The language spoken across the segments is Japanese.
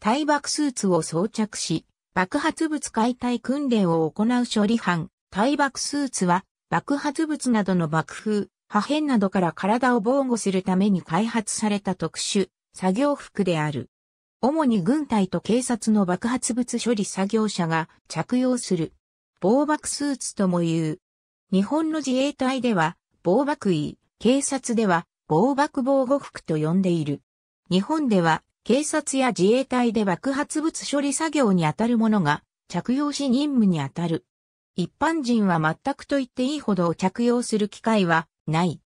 対爆スーツを装着し、爆発物解体訓練を行う処理班、対爆スーツは、爆発物などの爆風、破片などから体を防護するために開発された特殊、作業服である。主に軍隊と警察の爆発物処理作業者が着用する。防爆スーツとも言う。日本の自衛隊では、防爆衣、警察では、防爆防護服と呼んでいる。日本では、警察や自衛隊で爆発物処理作業に当たる者が着用し任務に当たる。一般人は全くと言っていいほどを着用する機会はない。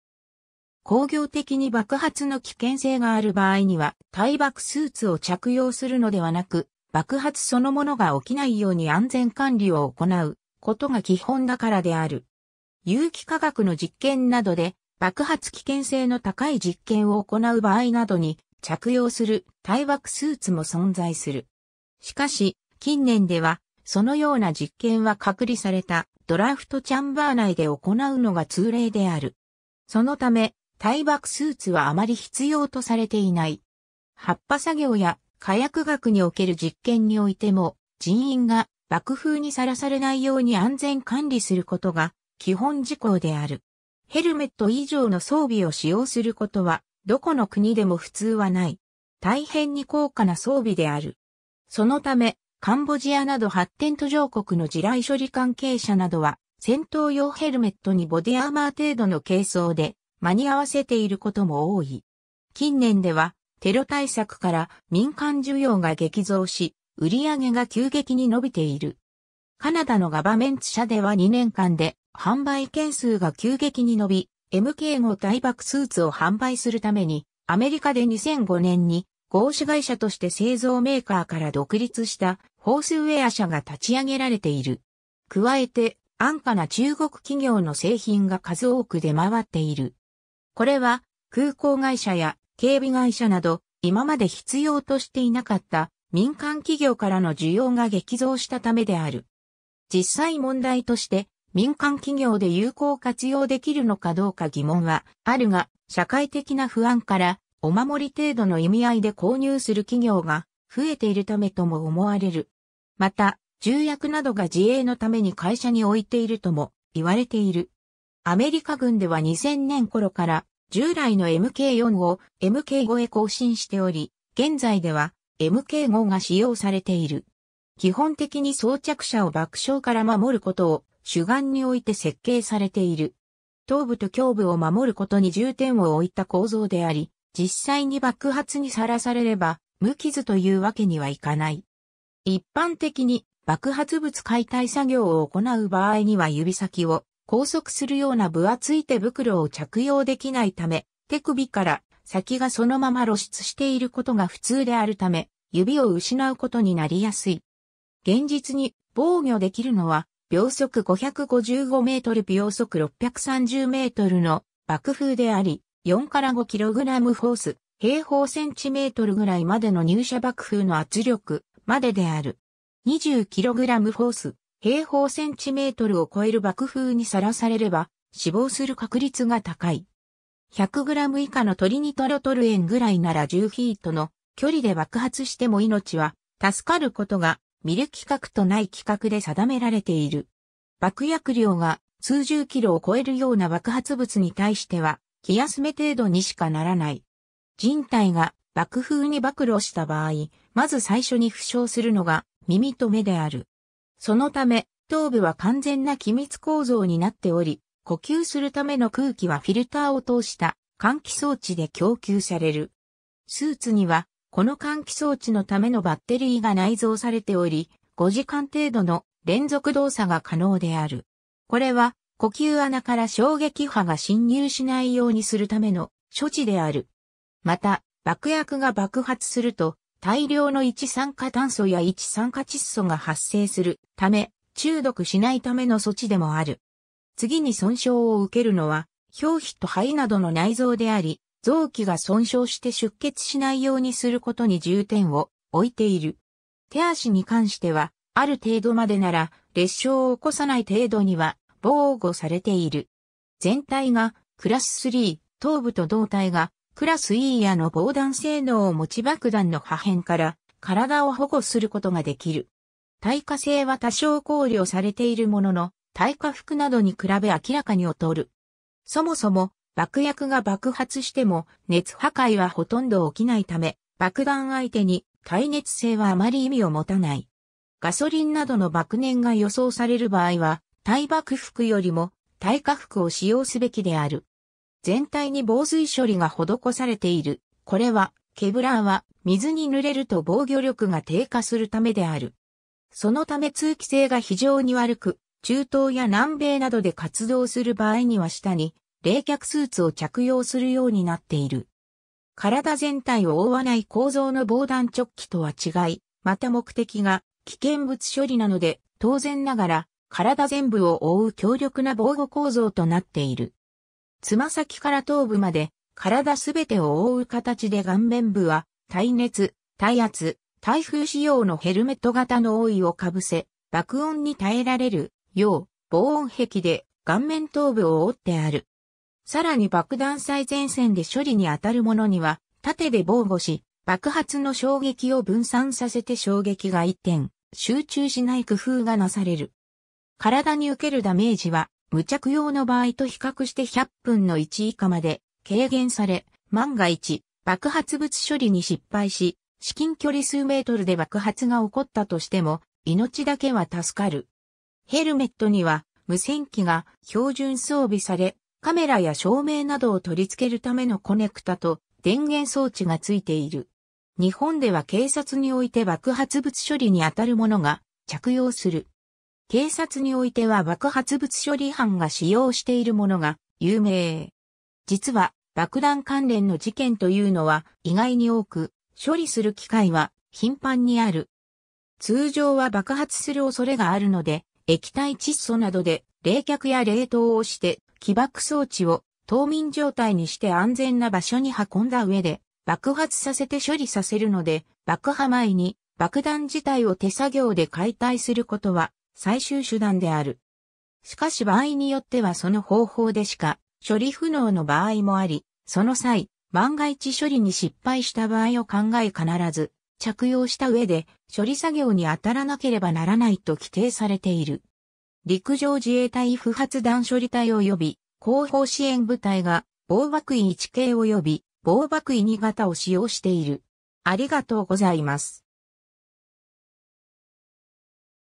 工業的に爆発の危険性がある場合には、対爆スーツを着用するのではなく、爆発そのものが起きないように安全管理を行うことが基本だからである。有機化学の実験などで爆発危険性の高い実験を行う場合などに着用する対枠スーツも存在する。しかし、近年では、そのような実験は隔離されたドラフトチャンバー内で行うのが通例である。そのため、対爆スーツはあまり必要とされていない。葉っぱ作業や火薬学における実験においても、人員が爆風にさらされないように安全管理することが基本事項である。ヘルメット以上の装備を使用することはどこの国でも普通はない。大変に高価な装備である。そのため、カンボジアなど発展途上国の地雷処理関係者などは、戦闘用ヘルメットにボディアーマー程度の軽装で間に合わせていることも多い。近年では、テロ対策から民間需要が激増し、売上が急激に伸びている。カナダのガバメンツ社では2年間で販売件数が急激に伸び、MK5 大爆スーツを販売するために、アメリカで2005年に合資会社として製造メーカーから独立したホースウェア社が立ち上げられている。加えて、安価な中国企業の製品が数多く出回っている。これは、空港会社や警備会社など、今まで必要としていなかった民間企業からの需要が激増したためである。実際問題として、民間企業で有効活用できるのかどうか疑問はあるが、社会的な不安からお守り程度の意味合いで購入する企業が増えているためとも思われる。また、重役などが自衛のために会社に置いているとも言われている。アメリカ軍では2000年頃から従来の MK4 を MK5 へ更新しており、現在では MK5 が使用されている。基本的に装着者を爆傷から守ることを主眼において設計されている。頭部と胸部を守ることに重点を置いた構造であり、実際に爆発にさらされれば、無傷というわけにはいかない。一般的に爆発物解体作業を行う場合には指先を拘束するような分厚い手袋を着用できないため、手首から先がそのまま露出していることが普通であるため、指を失うことになりやすい。現実に防御できるのは秒速555メートル秒速630メートルの爆風であり、4から5キログラムフォース、平方センチメートルぐらいまでの入射爆風の圧力までである。20キログラムフォース、平方センチメートルを超える爆風にさらされれば、死亡する確率が高い。100グラム以下のトリニトロトルエンぐらいなら10フィートの距離で爆発しても命は助かることがミル規格とない規格で定められている。爆薬量が数十キロを超えるような爆発物に対しては、気休め程度にしかならない。人体が爆風に暴露した場合、まず最初に負傷するのが耳と目である。そのため、頭部は完全な機密構造になっており、呼吸するための空気はフィルターを通した換気装置で供給される。スーツにはこの換気装置のためのバッテリーが内蔵されており、5時間程度の連続動作が可能である。これは呼吸穴から衝撃波が侵入しないようにするための処置である。また、爆薬が爆発すると大量の一酸化炭素や一酸化窒素が発生するため中毒しないための措置でもある。次に損傷を受けるのは表皮と肺などの内臓であり、臓器が損傷して出血しないようにすることに重点を置いている。手足に関しては、ある程度までなら、裂傷を起こさない程度には防護されている。全体がクラス3、頭部と胴体がクラス E やの防弾性能を持ち爆弾の破片から体を保護することができる。耐火性は多少考慮されているものの、耐火服などに比べ明らかに劣る。そもそも爆薬が爆発しても熱破壊はほとんど起きないため、爆弾相手に耐熱性はあまり意味を持たない。ガソリンなどの爆燃が予想される場合は、耐爆服よりも耐火服を使用すべきである。全体に防水処理が施されている。これは、ケブラーは水に濡れると防御力が低下するためである。そのため通気性が非常に悪く、中東や南米などで活動する場合には下に冷却スーツを着用するようになっている。体全体を覆わない構造の防弾直ョとは違い、また目的が危険物処理なので、当然ながら体全部を覆う強力な防護構造となっている。つま先から頭部まで体すべてを覆う形で顔面部は耐熱、耐圧、耐風仕様のヘルメット型の覆いをかぶせ、爆音に耐えられるよう防音壁で顔面頭部を覆ってある。さらに爆弾最前線で処理に当たる者には、盾で防護し、爆発の衝撃を分散させて衝撃が一点、集中しない工夫がなされる。体に受けるダメージは、無着用の場合と比較して100分の1以下まで軽減され、万が一、爆発物処理に失敗し、至近距離数メートルで爆発が起こったとしても、命だけは助かる。ヘルメットには無線機が標準装備され、カメラや照明などを取り付けるためのコネクタと電源装置がついている。日本では警察において爆発物処理にあたるものが着用する。警察においては爆発物処理班が使用しているものが有名。実は爆弾関連の事件というのは意外に多く処理する機会は頻繁にある。通常は爆発する恐れがあるので液体窒素などで冷却や冷凍をして起爆装置を冬眠状態にして安全な場所に運んだ上で爆発させて処理させるので爆破前に爆弾自体を手作業で解体することは最終手段である。しかし場合によってはその方法でしか処理不能の場合もあり、その際、万が一処理に失敗した場合を考え必ず着用した上で処理作業に当たらなければならないと規定されている。陸上自衛隊不発弾処理隊及び後方支援部隊が防爆衣1系及び防爆衣2型を使用している。ありがとうございます。